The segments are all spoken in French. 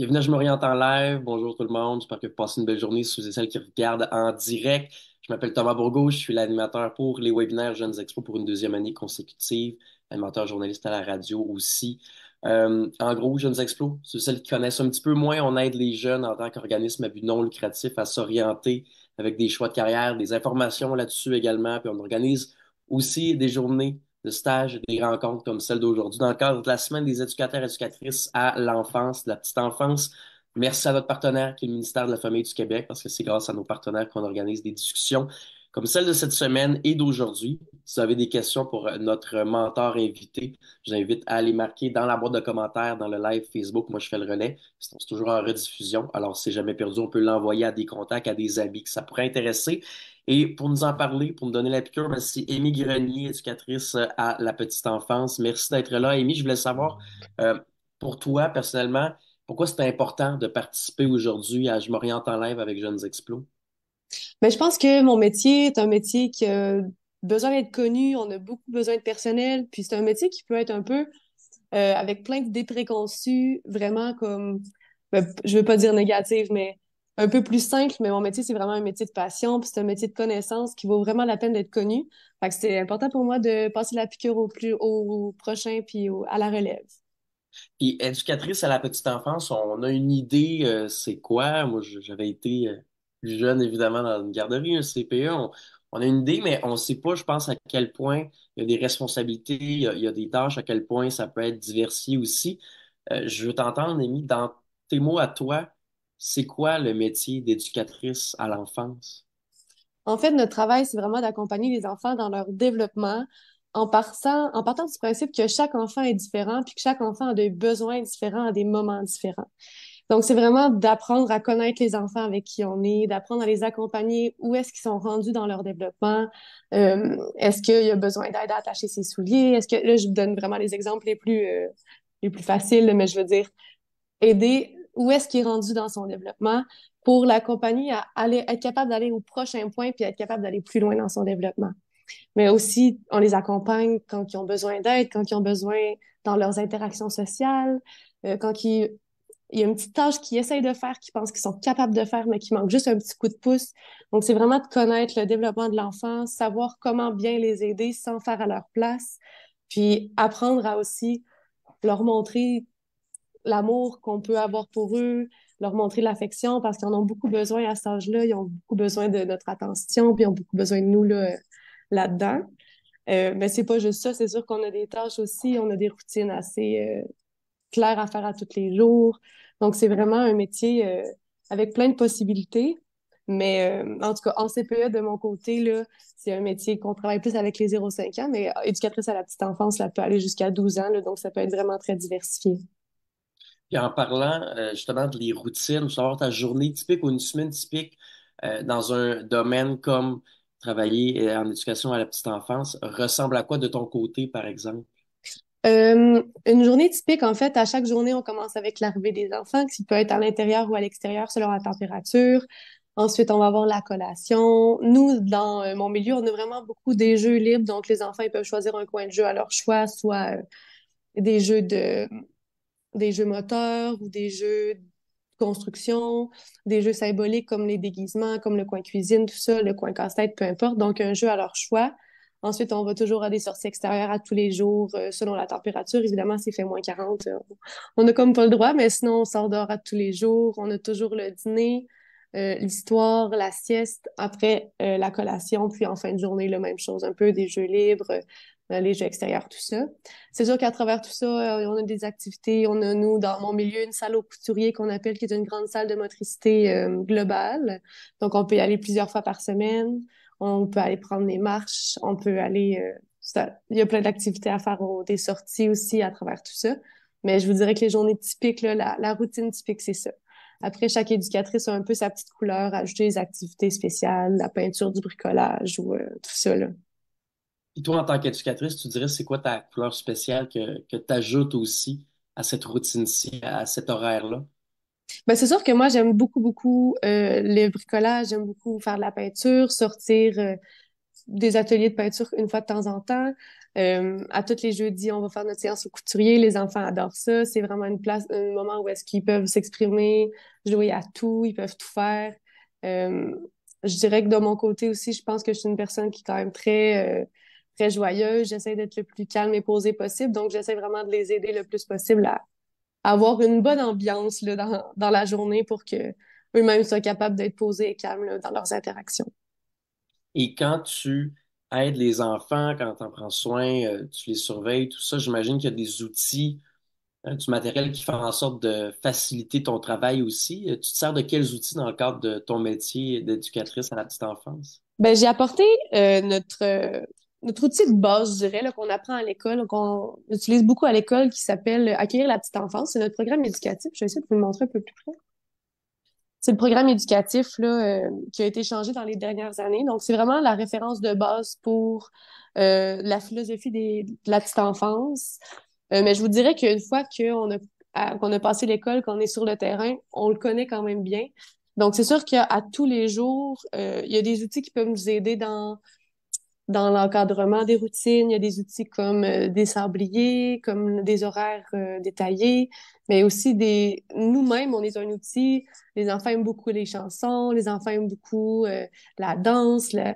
Bienvenue, je m'oriente en live. Bonjour tout le monde. J'espère que vous passez une belle journée ceux et celles qui regardent en direct. Je m'appelle Thomas Bourgault. Je suis l'animateur pour les webinaires Jeunes Expo pour une deuxième année consécutive. Animateur journaliste à la radio aussi. Euh, en gros, Jeunes Expo, ceux celles qui connaissent un petit peu moins, on aide les jeunes en tant qu'organisme à but non lucratif à s'orienter avec des choix de carrière, des informations là-dessus également. Puis on organise aussi des journées de stages des rencontres comme celle d'aujourd'hui dans le cadre de la semaine des éducateurs et éducatrices à l'enfance, la petite enfance. Merci à notre partenaire qui est le ministère de la Famille du Québec parce que c'est grâce à nos partenaires qu'on organise des discussions comme celle de cette semaine et d'aujourd'hui. Si vous avez des questions pour euh, notre mentor invité, je vous invite à les marquer dans la boîte de commentaires, dans le live Facebook. Moi, je fais le relais. C'est toujours en rediffusion. Alors, si jamais perdu, on peut l'envoyer à des contacts, à des amis que ça pourrait intéresser. Et pour nous en parler, pour me donner la piqûre, ben, c'est Amy Grenier, éducatrice euh, à la petite enfance. Merci d'être là, Amy. Je voulais savoir, euh, pour toi, personnellement, pourquoi c'est important de participer aujourd'hui à Je m'oriente en live avec Jeunes Explos? Mais je pense que mon métier est un métier qui a besoin d'être connu, on a beaucoup besoin de personnel, puis c'est un métier qui peut être un peu euh, avec plein d'idées préconçues, vraiment comme, ben, je veux pas dire négative, mais un peu plus simple, mais mon métier, c'est vraiment un métier de passion, puis c'est un métier de connaissance qui vaut vraiment la peine d'être connu. Fait que c'est important pour moi de passer la piqûre au plus au prochain, puis à la relève. Puis éducatrice à la petite enfance, on a une idée, euh, c'est quoi? Moi, j'avais été euh, Jeune évidemment, dans une garderie, un CPE, on, a une idée, mais on ne sait pas, je pense, à quel point il y a des responsabilités, il y a, des tâches, à quel point ça peut être diversifié aussi. Euh, je veux t'entendre, Némi, dans tes mots à toi, c'est quoi le métier d'éducatrice à l'enfance? En fait, notre travail, c'est vraiment d'accompagner les enfants dans leur développement en partant, en partant du principe que chaque enfant est différent puis que chaque enfant a des besoins différents des moments différents. Donc, c'est vraiment d'apprendre à connaître les enfants avec qui on est, d'apprendre à les accompagner, où est-ce qu'ils sont rendus dans leur développement, euh, est-ce qu'il y a besoin d'aide à attacher ses souliers, est-ce que, là, je vous donne vraiment les exemples les plus, euh, les plus faciles, mais je veux dire, aider où est-ce qu'il est rendu dans son développement pour l'accompagner à aller, être capable d'aller au prochain point puis être capable d'aller plus loin dans son développement. Mais aussi, on les accompagne quand ils ont besoin d'aide, quand ils ont besoin dans leurs interactions sociales, euh, quand ils il y a une petite tâche qu'ils essayent de faire, qu'ils pensent qu'ils sont capables de faire, mais qui manque juste un petit coup de pouce. Donc, c'est vraiment de connaître le développement de l'enfant, savoir comment bien les aider sans faire à leur place, puis apprendre à aussi leur montrer l'amour qu'on peut avoir pour eux, leur montrer l'affection parce qu'ils en ont beaucoup besoin à cet âge-là. Ils ont beaucoup besoin de notre attention, puis ils ont beaucoup besoin de nous là, euh, là-dedans. Euh, mais c'est pas juste ça, c'est sûr qu'on a des tâches aussi, on a des routines assez, euh, clair à faire à tous les jours. Donc, c'est vraiment un métier euh, avec plein de possibilités. Mais euh, en tout cas, en CPE, de mon côté, c'est un métier qu'on travaille plus avec les 0-5 ans, mais éducatrice à la petite enfance, ça peut aller jusqu'à 12 ans, donc ça peut être vraiment très diversifié. Et en parlant euh, justement de les routines, savoir ta journée typique ou une semaine typique dans un domaine comme travailler en éducation à la petite enfance ressemble à quoi de ton côté, par exemple? Euh, une journée typique, en fait, à chaque journée, on commence avec l'arrivée des enfants, qui peut être à l'intérieur ou à l'extérieur selon la température. Ensuite, on va avoir la collation. Nous, dans euh, mon milieu, on a vraiment beaucoup des jeux libres, donc les enfants ils peuvent choisir un coin de jeu à leur choix, soit euh, des jeux de des jeux moteurs ou des jeux de construction, des jeux symboliques comme les déguisements, comme le coin cuisine, tout ça, le coin casse-tête, peu importe. Donc, un jeu à leur choix. Ensuite, on va toujours à des sorties extérieures à tous les jours, euh, selon la température. Évidemment, s'il fait moins 40, euh, on n'a comme pas le droit, mais sinon, on sort dehors à tous les jours. On a toujours le dîner, euh, l'histoire, la sieste, après la collation, puis en fin de journée, la même chose, un peu des jeux libres, les jeux extérieurs, tout ça. C'est sûr qu'à travers tout ça, on a des activités. On a, nous, dans mon milieu, une salle au couturier qu'on appelle, qui est une grande salle de motricité globale. Donc, on peut y aller plusieurs fois par semaine on peut aller prendre les marches, on peut aller... Euh, il y a plein d'activités à faire, des sorties aussi à travers tout ça. Mais je vous dirais que les journées typiques, la, routine typique, c'est ça. Après, chaque éducatrice a un peu sa petite couleur, ajouter des activités spéciales, la peinture, du bricolage ou euh, tout ça. Et toi, en tant qu'éducatrice, tu dirais c'est quoi ta couleur spéciale que, que tu ajoutes aussi à cette routine-ci, à cet horaire-là? Ben, c'est sûr que moi, j'aime beaucoup, beaucoup euh, le bricolage, j'aime beaucoup faire de la peinture, sortir euh, des ateliers de peinture une fois de temps en temps. Euh, à tous les jeudis, on va faire notre séance au couturier. Les enfants adorent ça. C'est vraiment une place, un moment où est-ce qu'ils peuvent s'exprimer, jouer à tout, ils peuvent tout faire. Euh, je dirais que de mon côté aussi, je pense que je suis une personne qui est quand même très, euh, très joyeuse. J'essaie d'être le plus calme et posée possible. Donc, j'essaie vraiment de les aider le plus possible à, avoir une bonne ambiance dans, la journée pour que eux-mêmes soient capables d'être posés et calmes dans leurs interactions. Et quand tu aides les enfants, quand tu en prends soin, euh, tu les surveilles, tout ça, j'imagine qu'il y a des outils, euh, du matériel qui fait en sorte de faciliter ton travail aussi. Euh, tu te sers de quels outils dans le cadre de ton métier d'éducatrice à la petite enfance? Ben, j'ai apporté notre notre outil de base, je dirais, qu'on apprend à l'école, qu'on utilise beaucoup à l'école, qui s'appelle Accueillir la petite enfance. C'est notre programme éducatif. Je vais essayer de vous le montrer un peu plus près. C'est le programme éducatif là, euh, qui a été changé dans les dernières années. Donc, c'est vraiment la référence de base pour euh, la philosophie des, de la petite enfance. Euh, mais je vous dirais qu'une fois a, qu'on a passé l'école, qu'on est sur le terrain, on le connaît quand même bien. Donc, c'est sûr qu'à tous les jours, il y a des outils qui peuvent nous aider dans dans l'encadrement des routines, il y a des outils comme euh, des sabliers, comme des horaires euh, détaillés, mais aussi des nous-mêmes, on est un outil. Les enfants aiment beaucoup les chansons, les enfants aiment beaucoup euh, la danse, la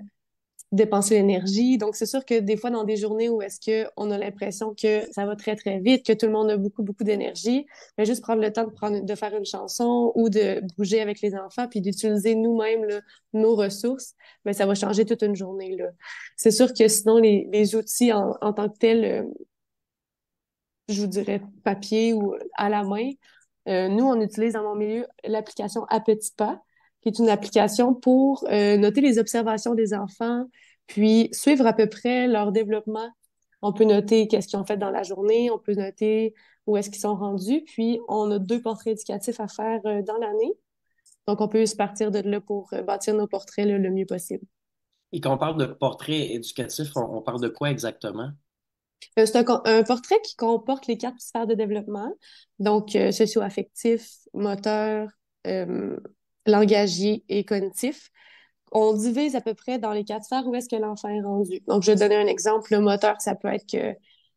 dépenser l'énergie. Donc, c'est sûr que des fois, dans des journées où est-ce que on a l'impression que ça va très, très vite, que tout le monde a beaucoup, beaucoup d'énergie, mais ben, juste prendre le temps de, prendre, de faire une chanson ou de bouger avec les enfants, puis d'utiliser nous-mêmes nos ressources, mais ben, ça va changer toute une journée. C'est sûr que sinon, les, les outils en, en, tant que tels, euh, je vous dirais papier ou à la main, euh, nous, on utilise dans mon milieu l'application à pas qui est une application pour euh, noter les observations des enfants, puis suivre à peu près leur développement. On peut noter qu'est-ce qu'ils ont fait dans la journée, on peut noter où est-ce qu'ils sont rendus, puis on a deux portraits éducatifs à faire euh, dans l'année. Donc, on peut se partir de là pour euh, bâtir nos portraits le mieux possible. Et quand on parle de portrait éducatif, on, parle de quoi exactement? C'est un, portrait qui comporte les quatre sphères de développement, donc socio-affectif, moteur, langagier et cognitif. On divise à peu près dans les quatre sphères où est-ce que l'enfant est rendu. Donc, je vais donner un exemple. Le moteur, ça peut être que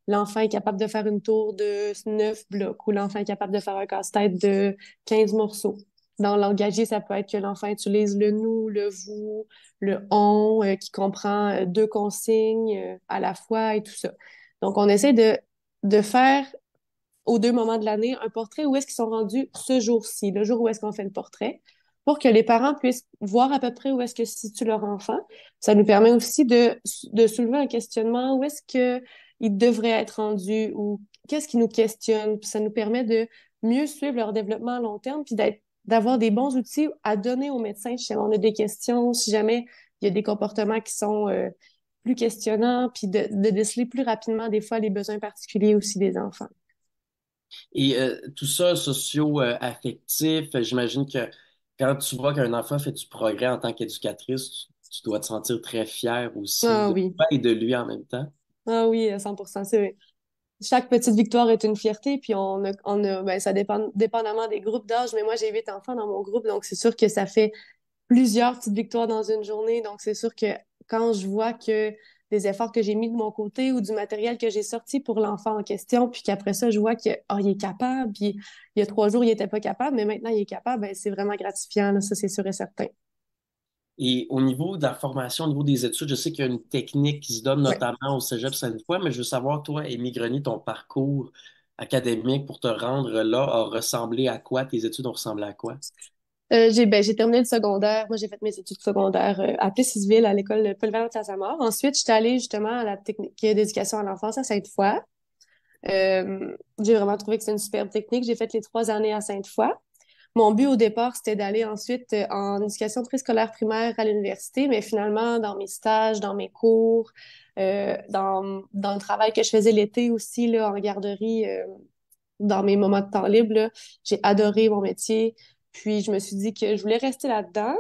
l'enfant est capable de faire une tour de neuf blocs ou l'enfant est capable de faire un casse-tête de 15 morceaux. Dans l'engagé, ça peut être que l'enfant utilise le nous, le vous, le on, euh, qui comprend euh, deux consignes euh, à la fois et tout ça. Donc, on essaie de, de faire aux deux moments de l'année un portrait où est-ce qu'ils sont rendus ce jour-ci, le jour où est-ce qu'on fait le portrait pour que les parents puissent voir à peu près où est-ce que se situe leur enfant. Ça nous permet aussi de, de soulever un questionnement, où est-ce qu'il devrait être rendu ou qu'est-ce qui nous questionne. ça nous permet de mieux suivre leur développement à long terme, puis d'avoir des bons outils à donner aux médecins si on a des questions, si jamais il y a des comportements qui sont euh, plus questionnants, puis de, de déceler plus rapidement des fois les besoins particuliers aussi des enfants. Et euh, tout ça socio-affectif, euh, j'imagine que quand tu vois qu'un enfant fait du progrès en tant qu'éducatrice, tu, dois te sentir très fière aussi ah de toi et de lui en même temps. Ah oui, 100%, c'est Chaque petite victoire est une fierté, puis on on ben, ça dépend dépendamment des groupes d'âge, mais moi j'ai huit enfants dans mon groupe, donc c'est sûr que ça fait plusieurs petites victoires dans une journée, donc c'est sûr que quand je vois que des efforts que j'ai mis de mon côté ou du matériel que j'ai sorti pour l'enfant en question, puis qu'après ça, je vois qu'il ah, est capable, puis il y a trois jours, il n'était pas capable, mais maintenant, il est capable, ben, c'est vraiment gratifiant, ça, c'est sûr et certain. Et au niveau de la formation, au niveau des études, je sais qu'il y a une technique qui se donne notamment au Cégep Sainte-Foy, mais je veux savoir, toi, Émilie Grenier, ton parcours académique pour te rendre là a ressemblé à quoi? Tes études ont ressemblé à quoi? Euh, ben, j'ai terminé le secondaire. Moi, j'ai fait mes études secondaires euh, à Plessisville, à l'école de Paul valent mort Ensuite, j'étais allée justement à la technique d'éducation à l'enfance à Sainte-Foy. Euh, j'ai vraiment trouvé que c'est une superbe technique. J'ai fait les trois années à Sainte-Foy. Mon but au départ, c'était d'aller ensuite en éducation préscolaire primaire à l'université, mais finalement, dans mes stages, dans mes cours, dans, le travail que je faisais l'été aussi, là, en garderie, dans mes moments de temps libre, j'ai adoré mon métier. Puis je me suis dit que je voulais rester là-dedans.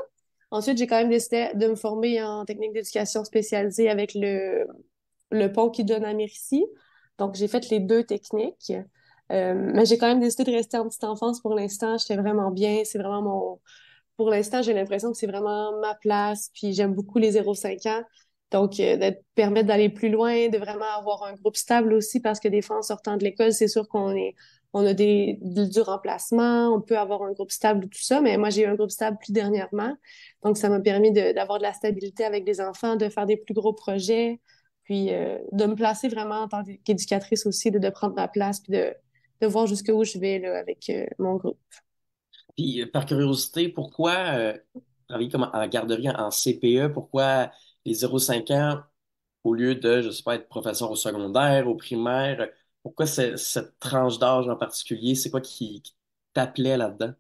Ensuite, j'ai quand même décidé de me former en technique d'éducation spécialisée avec le, pont qui donne à Mercy. Donc, j'ai fait les deux techniques. Euh, mais j'ai quand même décidé de rester en petite enfance pour l'instant. J'étais vraiment bien. C'est vraiment mon. Pour l'instant, j'ai l'impression que c'est vraiment ma place. Puis j'aime beaucoup les 0,5 ans. Donc, euh, permettre d'aller plus loin, de vraiment avoir un groupe stable aussi, parce que des fois, en sortant de l'école, c'est sûr qu'on est on a des, du remplacement, on peut avoir un groupe stable ou tout ça, mais moi, j'ai eu un groupe stable plus dernièrement. Donc, ça m'a permis d'avoir de, la stabilité avec les enfants, de faire des plus gros projets, puis euh, de me placer vraiment en tant qu'éducatrice aussi, de, prendre ma place, puis de, de voir jusqu'où je vais avec euh, mon groupe. Puis, euh, par curiosité, pourquoi travailler comme en garderie, en CPE, pourquoi les 0,5 ans, au lieu de, je sais pas, être professeur au secondaire, au primaire, pourquoi cette tranche d'âge en particulier? C'est quoi qui, t'appelait là-dedans?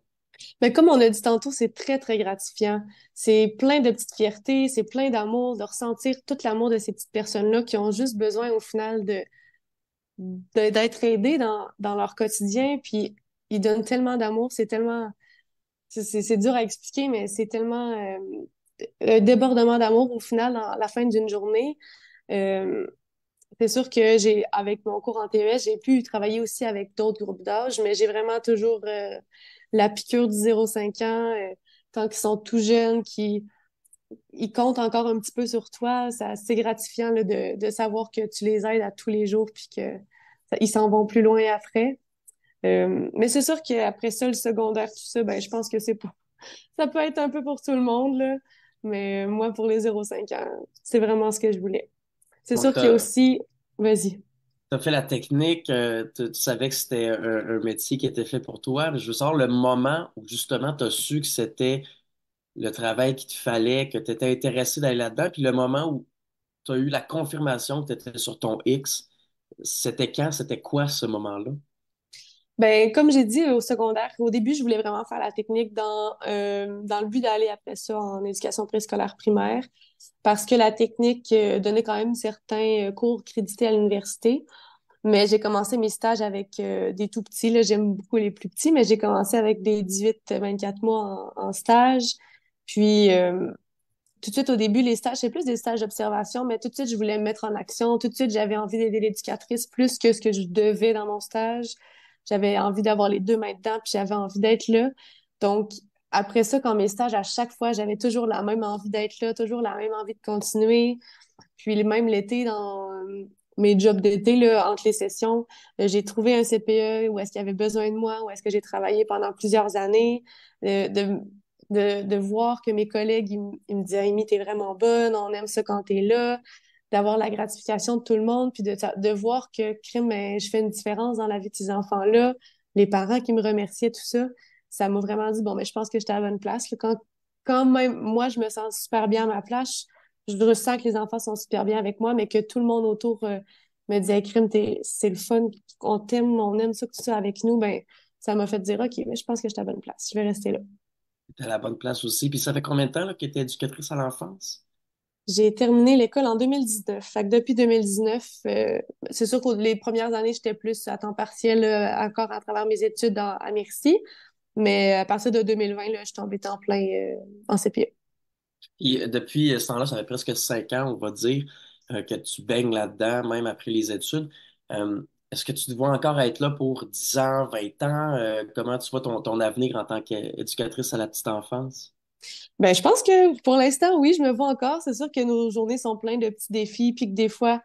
Mais ben, comme on a dit tantôt, c'est très, très gratifiant. C'est plein de petites fiertés, c'est plein d'amour, de ressentir tout l'amour de ces petites personnes-là qui ont juste besoin au final de d'être aidées dans, leur quotidien. Puis ils donnent tellement d'amour, c'est tellement... C'est dur à expliquer, mais c'est tellement euh, un débordement d'amour au final à la fin d'une journée. Euh, c'est sûr que j'ai, avec mon cours en TES, j'ai pu travailler aussi avec d'autres groupes d'âge, mais j'ai vraiment toujours euh, la piqûre du 0,5 ans. Euh, tant qu'ils sont tout jeunes, qui comptent encore un petit peu sur toi, c'est gratifiant de, savoir que tu les aides à tous les jours puis qu'ils s'en vont plus loin après. Euh, mais c'est sûr qu'après ça, le secondaire, tout ça, ben, je pense que c'est pas... ça peut être un peu pour tout le monde, mais moi, pour les 0,5 ans, c'est vraiment ce que je voulais. C'est sûr qu'il y a euh, aussi. Vas-y. Tu as fait la technique, euh, tu, savais que c'était un, un, métier qui était fait pour toi, je veux savoir le moment où justement tu as su que c'était le travail qu'il te fallait, que tu étais intéressé d'aller là-dedans, puis le moment où tu as eu la confirmation que tu étais sur ton X, c'était quand, c'était quoi ce moment-là? Ben, comme j'ai dit au secondaire, au début, je voulais vraiment faire la technique dans, euh, dans le but d'aller après ça en éducation préscolaire primaire, parce que la technique euh, donnait quand même certains euh, cours crédités à l'université. Mais j'ai commencé mes stages avec des tout petits. Là, j'aime beaucoup les plus petits, mais j'ai commencé avec des 18-24 mois en, stage. Puis, tout de suite, au début, les stages, c'est plus des stages d'observation, mais tout de suite, je voulais me mettre en action. Tout de suite, j'avais envie d'aider l'éducatrice plus que ce que je devais dans mon stage. J'avais envie d'avoir les deux mains dedans, puis j'avais envie d'être là. Donc, après ça, quand mes stages, à chaque fois, j'avais toujours la même envie d'être là, toujours la même envie de continuer. Puis même l'été, dans euh, mes jobs d'été, entre les sessions, euh, j'ai trouvé un CPE où est-ce qu'il y avait besoin de moi, où est-ce que j'ai travaillé pendant plusieurs années, euh, de, voir que mes collègues, ils, me disaient « Amy, t'es vraiment bonne, on aime ça quand t'es là » d'avoir la gratification de tout le monde, puis de, voir que, crime, je fais une différence dans la vie de ces enfants-là, les parents qui me remerciaient, tout ça, ça m'a vraiment dit, bon, mais ben, je pense que j'étais à la bonne place. Quand, quand même, moi, je me sens super bien à ma place, je ressens que les enfants sont super bien avec moi, mais que tout le monde autour euh, me disait, crime, c'est le fun, on t'aime, on aime ça, que tu sois avec nous, ben ça m'a fait dire, OK, mais je pense que j'étais à la bonne place, je vais rester là. Tu à la bonne place aussi. Puis ça fait combien de temps que tu es éducatrice à l'enfance? J'ai terminé l'école en 2019. Fait depuis 2019, euh, c'est sûr que les premières années, j'étais plus à temps partiel euh, encore à travers mes études à, Merci. Mais à partir de 2020, là, je suis tombée temps plein euh, en CPE. Et depuis ce temps-là, ça fait presque cinq ans, on va dire, que tu baignes là-dedans, même après les études. Est-ce que tu te vois encore être là pour 10 ans, 20 ans? comment tu vois ton avenir en tant qu'éducatrice à la petite enfance? Ben, je pense que pour l'instant, oui, je me vois encore. C'est sûr que nos journées sont pleines de petits défis, puis que des fois,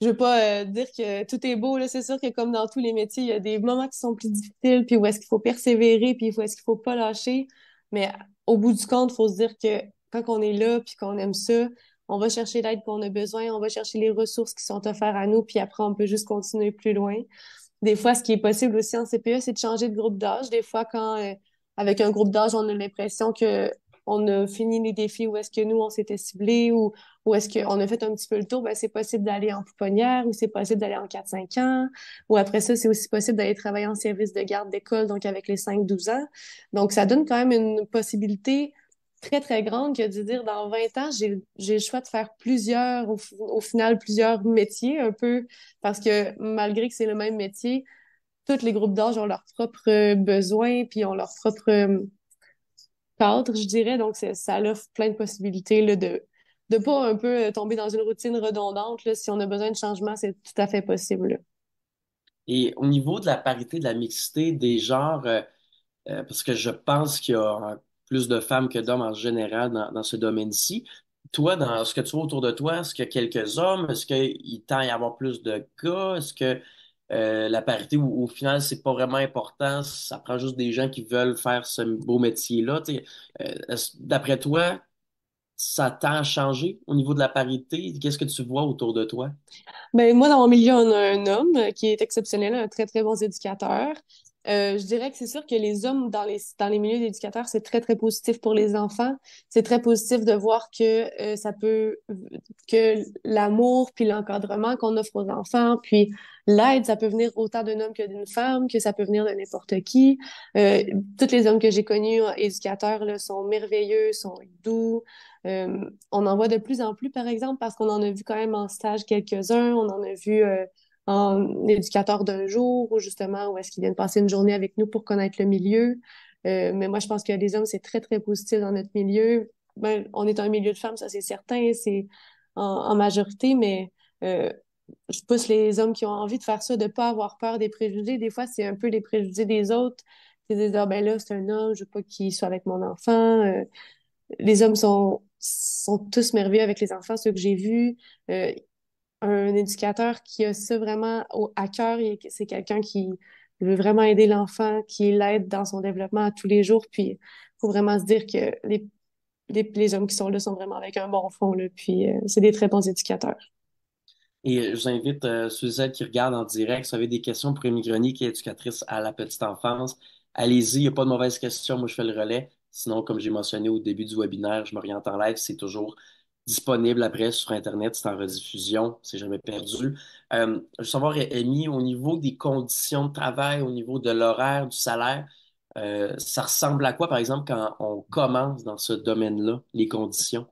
je veux pas euh, dire que tout est beau. C'est sûr que comme dans tous les métiers, il y a des moments qui sont plus difficiles, puis où est-ce qu'il faut persévérer, puis où est-ce qu'il faut pas lâcher. Mais au bout du compte, il faut se dire que quand on est là, puis qu'on aime ça, on va chercher l'aide qu'on a besoin, on va chercher les ressources qui sont offertes à nous, puis après, on peut juste continuer plus loin. Des fois, ce qui est possible aussi en CPE, c'est de changer de groupe d'âge. Des fois, quand... Euh, avec un groupe d'âge, on a l'impression que on a fini les défis où est-ce que nous, on s'était ciblé ou, est-ce qu'on a fait un petit peu le tour, ben, c'est possible d'aller en pouponnière ou c'est possible d'aller en 4-5 ans. Ou après ça, c'est aussi possible d'aller travailler en service de garde d'école, donc avec les 5-12 ans. Donc, ça donne quand même une possibilité très, très grande que de dire dans 20 ans, j'ai, le choix de faire plusieurs, au, final, plusieurs métiers un peu, parce que malgré que c'est le même métier, tous les groupes d'âge ont leurs propres euh, besoins, puis ont leurs propres euh, cadres, je dirais. Donc, ça offre plein de possibilités là, de ne pas un peu euh, tomber dans une routine redondante. Si on a besoin de changement, c'est tout à fait possible. Et au niveau de la parité, de la mixité des genres, parce que je pense qu'il y a plus de femmes que d'hommes en général dans, ce domaine-ci, toi, dans ce que tu vois autour de toi, est-ce qu'il y a quelques hommes? Est-ce qu'il tend à y avoir plus de gars? Est-ce que euh, la parité, au, au final, c'est pas vraiment important. Ça prend juste des gens qui veulent faire ce beau métier-là. Euh, d'après toi, ça t'a à au niveau de la parité? Qu'est-ce que tu vois autour de toi? Ben, moi, dans mon milieu, on a un homme qui est exceptionnel, un très, très bon éducateur. Euh, je dirais que c'est sûr que les hommes dans les, dans les milieux d'éducateurs, c'est très, très positif pour les enfants. C'est très positif de voir que euh, ça peut, que l'amour puis l'encadrement qu'on offre aux enfants, puis l'aide, ça peut venir autant d'un homme que d'une femme, que ça peut venir de n'importe qui. Euh, tous les hommes que j'ai connus éducateurs là, sont merveilleux, sont doux. Euh, on en voit de plus en plus, par exemple, parce qu'on en a vu quand même en stage quelques-uns. On en a vu en éducateur d'un jour ou justement où est-ce qu'ils viennent passer une journée avec nous pour connaître le milieu. Euh, mais moi, je pense que les hommes, c'est très, très positif dans notre milieu. Ben, on est un milieu de femmes, ça c'est certain, c'est en, majorité, mais euh, je pousse les hommes qui ont envie de faire ça, de ne pas avoir peur des préjugés. Des fois, c'est un peu les préjugés des autres. cest disent, ah ben là, c'est un homme, je veux pas qu'il soit avec mon enfant. Euh, les hommes sont, sont tous merveilleux avec les enfants, ceux que j'ai vus un éducateur qui a ça vraiment à cœur, c'est quelqu'un qui veut vraiment aider l'enfant, qui l'aide dans son développement à tous les jours. Puis, faut vraiment se dire que les, les, hommes qui sont là sont vraiment avec un bon fond. puis, euh, c'est des très bons éducateurs. Et euh, je vous invite euh, Suzette qui regarde en direct, si vous avez des questions pour Émilie Grenier, qui est éducatrice à la petite enfance, allez-y, il n'y a pas de mauvaise question, moi je fais le relais. Sinon, comme j'ai mentionné au début du webinaire, je m'oriente en live, c'est toujours disponible après sur Internet, c'est en rediffusion, c'est jamais perdu. Euh, je veux savoir, Amy, au niveau des conditions de travail, au niveau de l'horaire, du salaire, euh, ça ressemble à quoi, par exemple, quand on commence dans ce domaine-là, les conditions?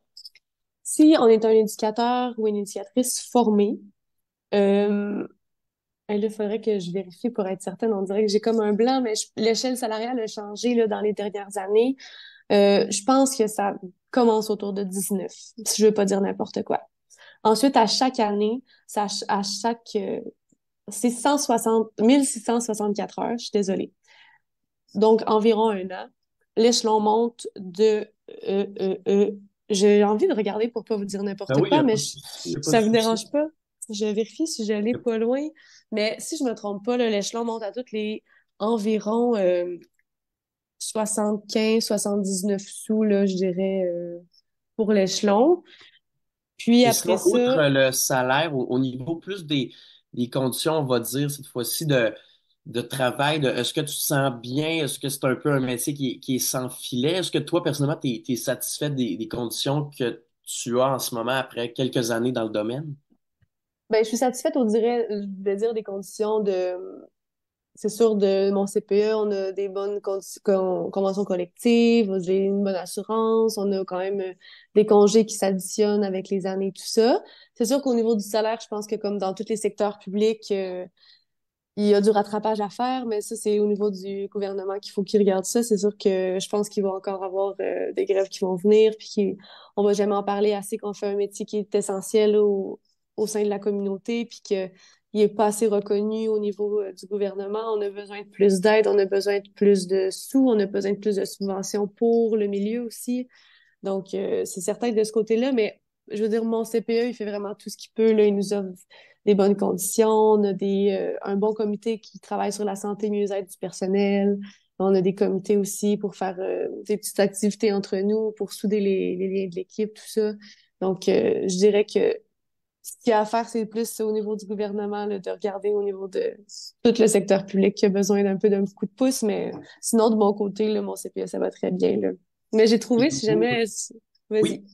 Si on est un éducateur ou une éducatrice formée, il euh, faudrait que je vérifie pour être certaine. On dirait que j'ai comme un blanc, mais l'échelle salariale a changé là, dans les dernières années. je pense que ça commence autour de 19, si je veux pas dire n'importe quoi. Ensuite, à chaque année, ça, à chaque... Euh, c'est 1664 heures, je suis désolée. Donc, environ un an. L'échelon monte de... Euh, euh, j'ai envie de regarder pour pas vous dire n'importe ah quoi, mais ça ne ça vous dérange pas? Je vérifie si je pas loin. Mais si je me trompe pas, l'échelon monte à toutes les environ 75, 79 sous, là, je dirais, euh, pour l'échelon. Puis après ça... le salaire, au, niveau plus des, conditions, on va dire, cette fois-ci, de, de travail, de, est-ce que tu te sens bien? Est-ce que c'est un peu un métier qui, qui est sans filet? Est-ce que toi, personnellement, tu es, satisfait des, conditions que tu as en ce moment après quelques années dans le domaine? Bien, je suis satisfaite, on dirait, je vais dire, des conditions de, c'est sûr, de mon CPE, on a des bonnes conventions collectives, j'ai une bonne assurance, on a quand même euh, des congés qui s'additionnent avec les années, tout ça. C'est sûr qu'au niveau du salaire, je pense que comme dans tous les secteurs publics, euh, il y a du rattrapage à faire, mais ça, c'est au niveau du gouvernement qu'il faut qu'il regarde ça. C'est sûr que je pense qu'il va encore avoir euh, des grèves qui vont venir, puis qu'on va jamais en parler assez qu'on fait un métier qui est essentiel au, au sein de la communauté, puis que il n'est pas assez reconnu au niveau euh, du gouvernement. On a besoin de plus d'aide, on a besoin de plus de sous, on a besoin de plus de subventions pour le milieu aussi. Donc, euh, c'est certain de ce côté-là, mais je veux dire, mon CPE, il fait vraiment tout ce qu'il peut. Là. Il nous offre des bonnes conditions, on a des, euh, un bon comité qui travaille sur la santé, mieux-être du personnel. On a des comités aussi pour faire des petites activités entre nous, pour souder les, les liens de l'équipe, tout ça. Donc, je dirais que ce qu'il y a à faire, c'est plus au niveau du gouvernement, de regarder au niveau de tout le secteur public qui a besoin d'un peu d'un coup de pouce. Mais sinon, de mon côté, le mon CPA, e, ça va très bien. Mais j'ai trouvé, si jamais. Vas-y.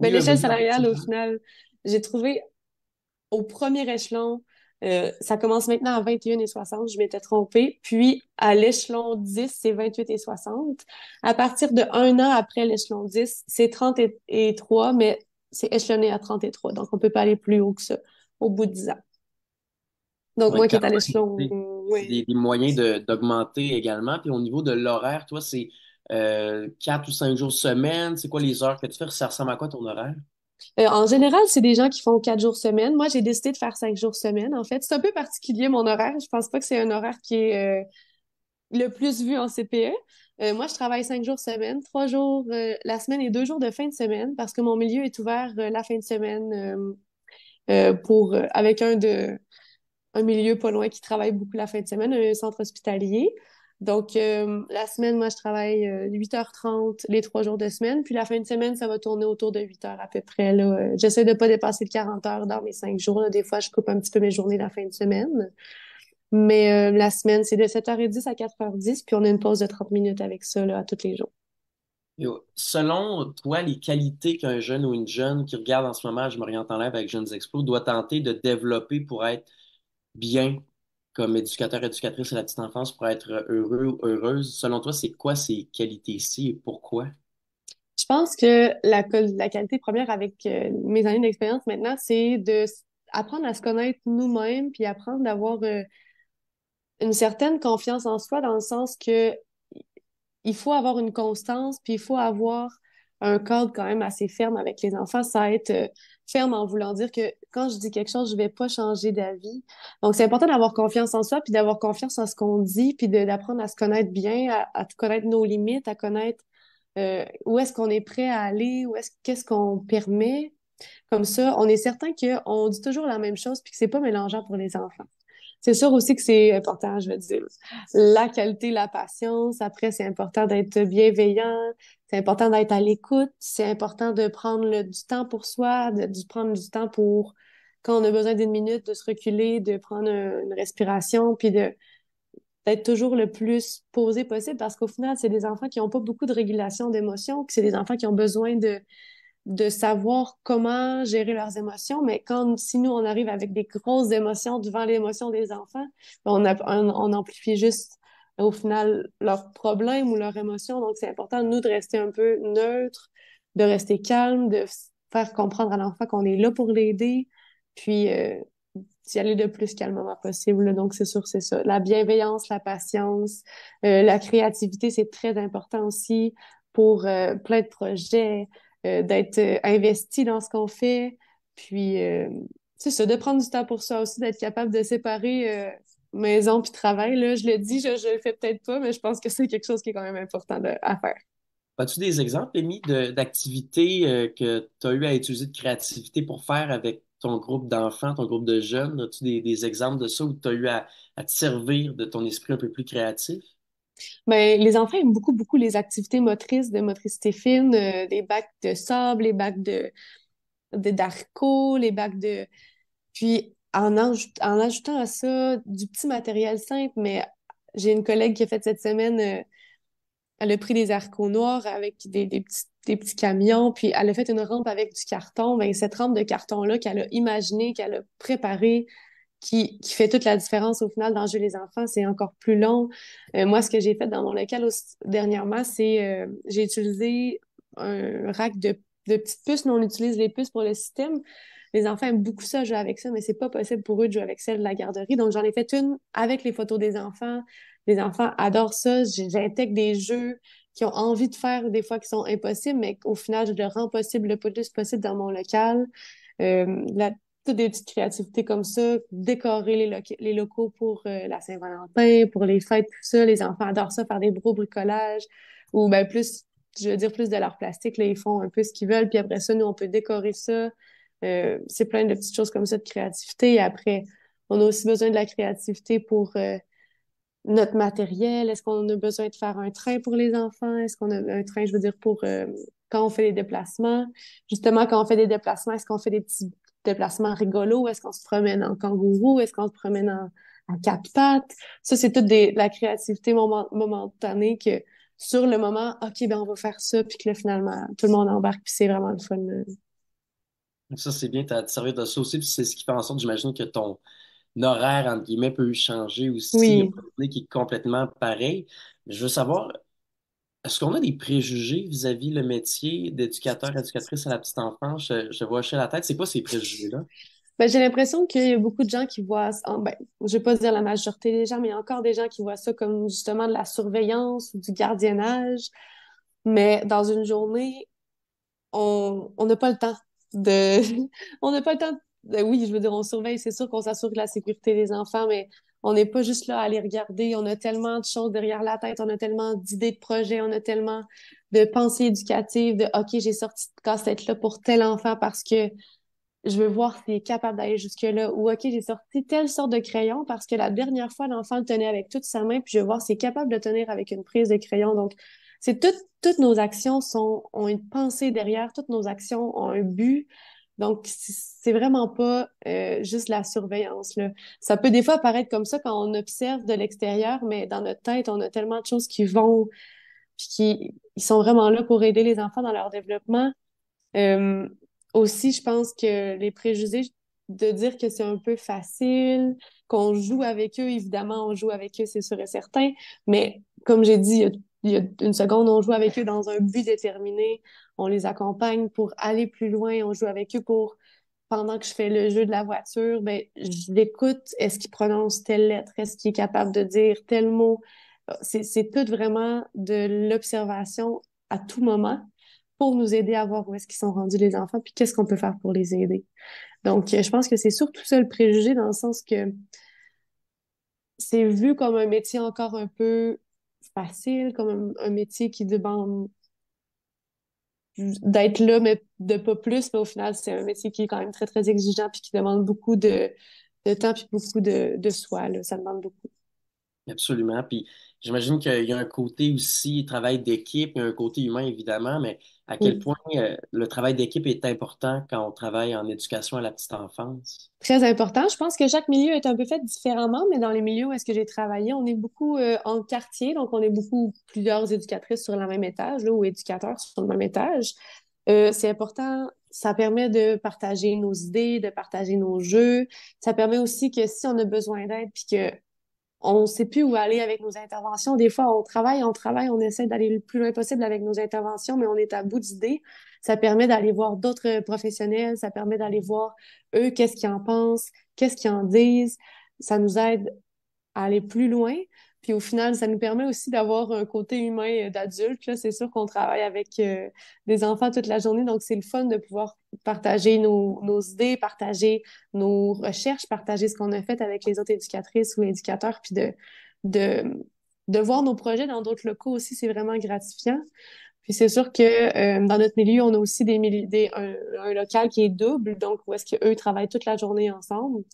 Ben, l'échelle salariale, au final, j'ai trouvé au premier échelon, euh, ça commence maintenant à et 21 60, je m'étais trompée. Puis à l'échelon 10, c'est et 28 60. À partir de un an après l'échelon 10, c'est 30 et 3, mais c'est échelonné à 33. Donc, on ne peut pas aller plus haut que ça au bout de 10 ans. Donc, moi qui est à l'échelon. Des, des, des, moyens d'augmenter également. Puis au niveau de l'horaire, toi, c'est 4 euh, ou 5 jours semaine. C'est quoi les heures que tu fais? Ça ressemble à quoi ton horaire? Euh, en général, c'est des gens qui font 4 jours semaine. Moi, j'ai décidé de faire cinq jours semaine. En fait, c'est un peu particulier mon horaire. Je pense pas que c'est un horaire qui est euh, le plus vu en CPE. Euh, moi, je travaille cinq jours semaine, trois jours euh, la semaine et deux jours de fin de semaine parce que mon milieu est ouvert euh, la fin de semaine pour avec un de un milieu pas loin qui travaille beaucoup la fin de semaine, un centre hospitalier. Donc, la semaine, moi, je travaille 8h30 les trois jours de semaine. Puis la fin de semaine, ça va tourner autour de 8h à peu près. J'essaie de ne pas dépasser de 40 heures dans mes cinq jours. Des fois, je coupe un petit peu mes journées la fin de semaine. Mais euh, la semaine, c'est de 7h10 à 4h10, puis on a une pause de 30 minutes avec ça à tous les jours. Selon toi, les qualités qu'un jeune ou une jeune qui regarde en ce moment Je m'oriente en l'air avec Jeunes Explos doit tenter de développer pour être bien comme éducateur, éducatrice à la petite enfance, pour être heureux ou heureuse, selon toi, c'est quoi ces qualités-ci et pourquoi? Je pense que la, la qualité première avec euh, mes années d'expérience maintenant, c'est de à se connaître nous-mêmes, puis apprendre d'avoir euh, une certaine confiance en soi dans le sens que il faut avoir une constance, puis il faut avoir un cadre quand même assez ferme avec les enfants. Ça va être euh, ferme en voulant dire que quand je dis quelque chose, je ne vais pas changer d'avis. Donc, c'est important d'avoir confiance en soi, puis d'avoir confiance en ce qu'on dit, puis d'apprendre à se connaître bien, à, connaître nos limites, à connaître euh, où est-ce qu'on est prêt à aller, où est-ce qu'est-ce qu'on permet. Comme ça, on est certain qu'on dit toujours la même chose, puis que ce n'est pas mélangeant pour les enfants. C'est sûr aussi que c'est important, je veux dire. La qualité, la patience. Après, c'est important d'être bienveillant. C'est important d'être à l'écoute. C'est important de prendre du temps pour soi, de, prendre du temps pour, quand on a besoin d'une minute, de se reculer, de prendre une respiration, puis de, d'être toujours le plus posé possible parce qu'au final, c'est des enfants qui n'ont pas beaucoup de régulation d'émotions, que c'est des enfants qui ont besoin de, de savoir comment gérer leurs émotions, mais quand, si nous, on arrive avec des grosses émotions devant l'émotion des enfants, ben, on, on, amplifie juste au final leurs problèmes ou leurs émotions. Donc, c'est important, nous, de rester un peu neutre, de rester calme, de faire comprendre à l'enfant qu'on est là pour l'aider, puis euh, d'y aller le plus calmement possible. Donc, c'est sûr, c'est ça. La bienveillance, la patience, euh, la créativité, c'est très important aussi pour euh, plein de projets. Euh, d'être euh, investi dans ce qu'on fait. Puis, euh, c'est ça, de prendre du temps pour soi aussi, d'être capable de séparer maison puis travail. Là. Je le dis, je, le fais peut-être pas, mais je pense que c'est quelque chose qui est quand même important de, à faire. As-tu des exemples, Amy, d'activités que tu as eu à utiliser de créativité pour faire avec ton groupe d'enfants, ton groupe de jeunes? As-tu des, des, exemples de ça où tu as eu à, te servir de ton esprit un peu plus créatif? Mais ben, les enfants aiment beaucoup, beaucoup les activités motrices de motricité fine, euh, des bacs de sable, les bacs de d'arco, les bacs de... Puis en, en ajoutant à ça du petit matériel simple, mais j'ai une collègue qui a fait cette semaine, euh, elle a pris des arcos noirs avec des, des, petits, petits camions, puis elle a fait une rampe avec du carton. Ben, cette rampe de carton-là qu'elle a imaginée, qu'elle a préparée, qui, qui, fait toute la différence au final dans le jeu des enfants. C'est encore plus long. Euh, moi, ce que j'ai fait dans mon local dernièrement, c'est euh, j'ai utilisé un rack de, de, petites puces. mais on utilise les puces pour le système. Les enfants aiment beaucoup ça, jouer avec ça, mais c'est pas possible pour eux de jouer avec celle de la garderie. Donc, j'en ai fait une avec les photos des enfants. Les enfants adorent ça. J'intègre des jeux qui ont envie de faire des fois qui sont impossibles, mais au final, je le rends possible le plus possible dans mon local. Euh, la toutes des petites créativités comme ça, décorer les, les locaux pour euh, la Saint-Valentin, pour les fêtes, tout ça. Les enfants adorent ça, faire des gros bricolages ou ben plus, je veux dire, plus de leur plastique. Là, ils font un peu ce qu'ils veulent. Puis après ça, nous, on peut décorer ça. Euh, c'est plein de petites choses comme ça de créativité. après, on a aussi besoin de la créativité pour euh, notre matériel. Est-ce qu'on a besoin de faire un train pour les enfants? Est-ce qu'on a un train, je veux dire, pour quand on fait les déplacements? Justement, quand on fait des déplacements, est-ce qu'on fait des petits déplacements rigolos. Est-ce qu'on se promène en kangourou? Est-ce qu'on se promène en, à Ça, c'est toute la créativité momentanée que sur le moment, OK, ben on va faire ça, puis que finalement, tout le monde embarque, puis c'est vraiment le fun. Ça, c'est bien, tu as servi de ça aussi, puis c'est ce qui fait en sorte, j'imagine, que ton horaire, entre guillemets, peut changer aussi, oui. qui est complètement pareil. Je veux savoir, est-ce qu'on a des préjugés vis-à-vis le métier d'éducateur, éducatrice à la petite enfance? Je, vois chez la tête. C'est quoi ces préjugés-là? Ben, j'ai l'impression qu'il y a beaucoup de gens qui voient, ça. ben, je vais pas dire la majorité des gens, mais il y a encore des gens qui voient ça comme justement de la surveillance ou du gardiennage. Mais dans une journée, on n'a pas le temps de... on n'a pas le temps de... Oui, je veux dire, on surveille, c'est sûr qu'on s'assure de la sécurité des enfants, mais on n'est pas juste là à aller regarder. On a tellement de choses derrière la tête, on a tellement d'idées de projets, on a tellement de pensées éducatives, de OK, j'ai sorti cette cassette-là pour tel enfant parce que je veux voir s'il est capable d'aller jusque-là. Ou OK, j'ai sorti telle sorte de crayon parce que la dernière fois, l'enfant le tenait avec toute sa main, puis je veux voir s'il est capable de tenir avec une prise de crayon. Donc, c'est toutes nos actions sont, ont une pensée derrière, toutes nos actions ont un but. Donc, c'est vraiment pas euh, juste la surveillance. Là. Ça peut des fois apparaître comme ça quand on observe de l'extérieur, mais dans notre tête, on a tellement de choses qui vont, puis qui ils sont vraiment là pour aider les enfants dans leur développement. aussi, je pense que les préjugés de dire que c'est un peu facile, qu'on joue avec eux, évidemment, on joue avec eux, c'est sûr et certain, mais comme j'ai dit, il y a il y a une seconde, on joue avec eux dans un but déterminé, on les accompagne pour aller plus loin, on joue avec eux pour, pendant que je fais le jeu de la voiture, ben, je l'écoute, est-ce qu'il prononce telle lettre, est-ce qu'il est capable de dire tel mot. Euh, c'est tout vraiment de l'observation à tout moment pour nous aider à voir où est-ce qu'ils sont rendus les enfants, puis qu'est-ce qu'on peut faire pour les aider. Donc, je pense que c'est surtout ça le préjugé dans le sens que c'est vu comme un métier encore un peu facile, comme un, métier qui demande d'être là, mais de pas plus. Mais au final, c'est un métier qui est quand même très, très exigeant puis qui demande beaucoup de, temps puis beaucoup de, de soi. Là. Ça demande beaucoup. Absolument. Puis j'imagine qu'il y a un côté aussi travail d'équipe un côté humain, évidemment, mais à quel point euh, le travail d'équipe est important quand on travaille en éducation à la petite enfance? Très important. Je pense que chaque milieu est un peu fait différemment, mais dans les milieux où est-ce que j'ai travaillé, on est beaucoup euh, en quartier, donc on est beaucoup plusieurs éducatrices sur le même étage ou éducateurs sur le même étage. Euh, c'est important, ça permet de partager nos idées, de partager nos jeux. Ça permet aussi que si on a besoin d'aide, puis que on ne sait plus où aller avec nos interventions. Des fois, on travaille, on travaille, on essaie d'aller le plus loin possible avec nos interventions, mais on est à bout d'idées. Ça permet d'aller voir d'autres professionnels, ça permet d'aller voir eux, qu'est-ce qu'ils en pensent, qu'est-ce qu'ils en disent. Ça nous aide à aller plus loin, puis au final, ça nous permet aussi d'avoir un côté humain euh, d'adulte. c'est sûr qu'on travaille avec euh, des enfants toute la journée, donc c'est le fun de pouvoir partager nos, idées, partager nos recherches, partager ce qu'on a fait avec les autres éducatrices ou éducateurs, puis de, de, de voir nos projets dans d'autres locaux aussi, c'est vraiment gratifiant. Puis c'est sûr que euh, dans notre milieu, on a aussi des, des un, local qui est double, donc où est-ce qu'eux travaillent toute la journée ensemble.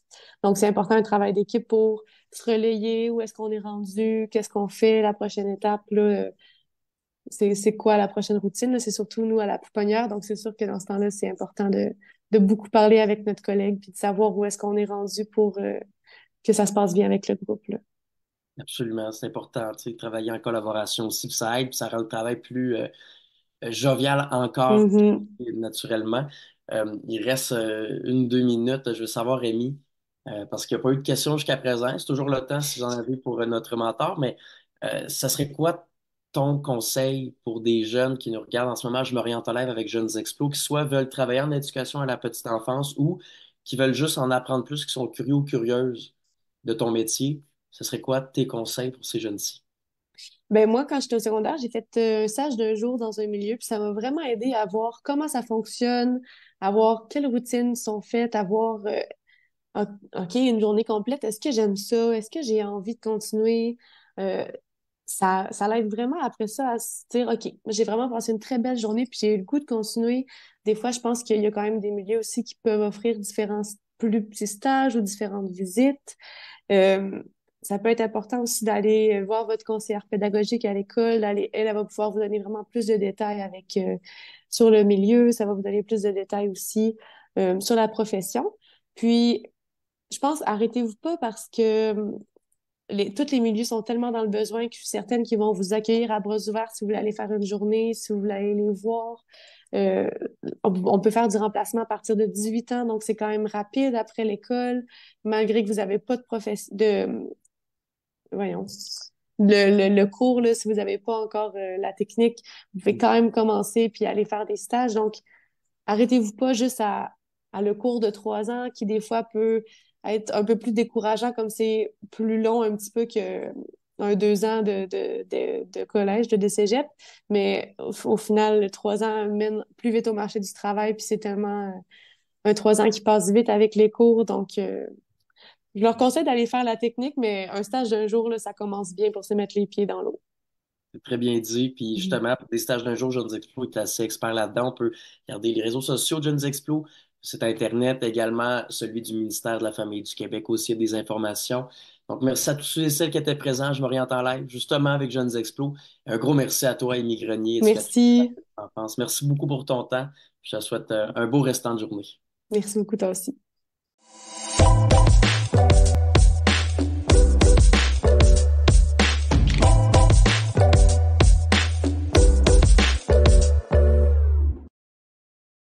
Donc c'est important un travail d'équipe pour se relayer, où est-ce qu'on est rendu, qu'est-ce qu'on fait, la prochaine étape, là, euh, c'est quoi la prochaine routine. C'est surtout nous à la pouponnière, donc c'est sûr que dans ce temps-là, c'est important de, de beaucoup parler avec notre collègue puis de savoir où est-ce qu'on est rendu pour euh, que ça se passe bien avec le groupe. Là. Absolument, c'est important. Tu travailler en collaboration aussi, ça aide, ça rend le travail plus euh, euh, jovial encore, mm-hmm. naturellement. Euh, il reste une ou deux minutes. Je veux savoir, Rémi, parce qu'il n'y a pas eu de questions jusqu'à présent. C'est toujours le temps si j'en avais, pour notre mentor, mais ça serait quoi ton conseil pour des jeunes qui nous regardent en ce moment? Je m'oriente en live avec Jeunes Explos, qui soit veulent travailler en éducation à la petite enfance ou qui veulent juste en apprendre plus, qui sont curieux ou curieuses de ton métier ce serait quoi tes conseils pour ces jeunes-ci? Ben moi, quand j'étais au secondaire, j'ai fait un euh, stage d'un jour dans un milieu, puis ça m'a vraiment aidé à voir comment ça fonctionne, à voir quelles routines sont faites, à voir, euh, OK, une journée complète, est-ce que j'aime ça? Est-ce que j'ai envie de continuer? Euh, ça, ça l'aide vraiment après ça à se dire, OK, j'ai vraiment passé une très belle journée, puis j'ai eu le goût de continuer. Des fois, je pense qu'il y a quand même des milieux aussi qui peuvent offrir différents plus petits stages ou différentes visites ça peut être important aussi d'aller euh, voir votre conseillère pédagogique à l'école. Elle, elle, va pouvoir vous donner vraiment plus de détails avec euh, sur le milieu. Ça va vous donner plus de détails aussi euh, sur la profession. Puis, je pense, arrêtez-vous pas parce que hum, les, tous les milieux sont tellement dans le besoin que certaines qui vont vous accueillir à bras ouverts si vous voulez aller faire une journée, si vous voulez aller les voir. on, peut faire du remplacement à partir de 18 ans, donc c'est quand même rapide après l'école, malgré que vous n'avez pas de, de hum, voyons, le, cours, si vous n'avez pas encore euh, la technique, vous pouvez mm. quand même commencer puis aller faire des stages. Donc, arrêtez-vous pas juste à, à, le cours de trois ans qui, des fois, peut être un peu plus décourageant comme c'est plus long un petit peu que euh, un deux ans de, collège, de, de Mais au, final, le trois ans mène plus vite au marché du travail puis c'est tellement euh, un trois ans qui passe vite avec les cours. Donc, je leur conseille d'aller faire la technique, mais un stage d'un jour, là, ça commence bien pour se mettre les pieds dans l'eau. C'est très bien dit. Puis justement, pour des stages d'un jour, Jeunes Explos est assez expert là-dedans. On peut regarder les réseaux sociaux de Jeunes Explos. c'est Internet, également celui du ministère de la Famille du Québec aussi, des informations. Donc, merci à tous ceux et celles qui étaient présents. Je m'oriente en live, justement, avec Jeunes Explos. Un gros merci à toi, Émilie Grenier. Merci. Merci beaucoup pour ton temps. Je te souhaite euh, un beau restant de journée. Merci beaucoup, toi aussi.